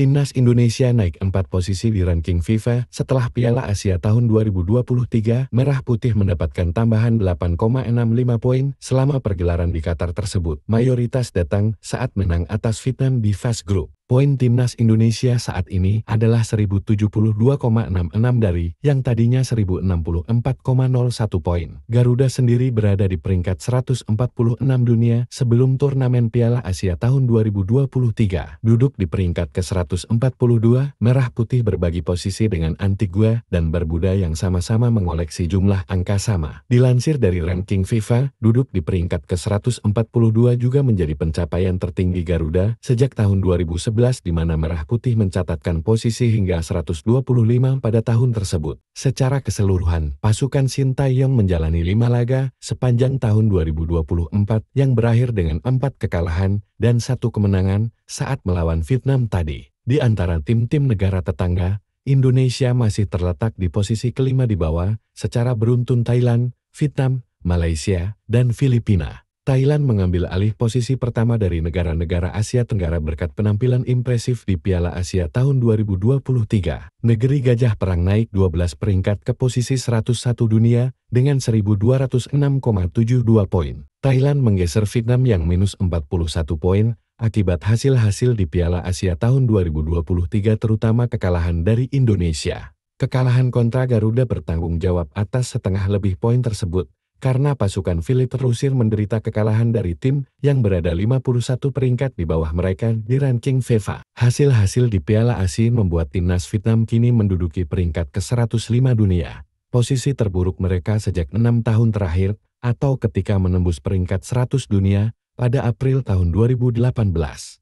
Timnas Indonesia naik 4 posisi di ranking FIFA setelah Piala Asia tahun 2023, Merah Putih mendapatkan tambahan 8,65 poin selama pergelaran di Qatar tersebut. Mayoritas datang saat menang atas Vietnam di fast group. Poin timnas Indonesia saat ini adalah 1072,66 dari yang tadinya 1064,01 poin. Garuda sendiri berada di peringkat 146 dunia sebelum turnamen Piala Asia tahun 2023. Duduk di peringkat ke-142, Merah Putih berbagi posisi dengan Antigua dan Barbuda yang sama-sama mengoleksi jumlah angka sama. Dilansir dari ranking FIFA, duduk di peringkat ke-142 juga menjadi pencapaian tertinggi Garuda sejak tahun 2011 di mana Merah Putih mencatatkan posisi hingga 125 pada tahun tersebut. Secara keseluruhan, pasukan Sintayong menjalani lima laga sepanjang tahun 2024 yang berakhir dengan empat kekalahan dan satu kemenangan saat melawan Vietnam tadi. Di antara tim-tim negara tetangga, Indonesia masih terletak di posisi kelima di bawah secara beruntun Thailand, Vietnam, Malaysia, dan Filipina. Thailand mengambil alih posisi pertama dari negara-negara Asia Tenggara berkat penampilan impresif di Piala Asia tahun 2023. Negeri Gajah Perang naik 12 peringkat ke posisi 101 dunia dengan 1206,72 poin. Thailand menggeser Vietnam yang minus 41 poin akibat hasil-hasil di Piala Asia tahun 2023 terutama kekalahan dari Indonesia. Kekalahan kontra Garuda bertanggung jawab atas setengah lebih poin tersebut, karena pasukan Philip terusir menderita kekalahan dari tim yang berada 51 peringkat di bawah mereka di ranking FIFA. Hasil-hasil di Piala Asia membuat timnas Vietnam kini menduduki peringkat ke-105 dunia, posisi terburuk mereka sejak enam tahun terakhir, atau ketika menembus peringkat 100 dunia pada April tahun 2018.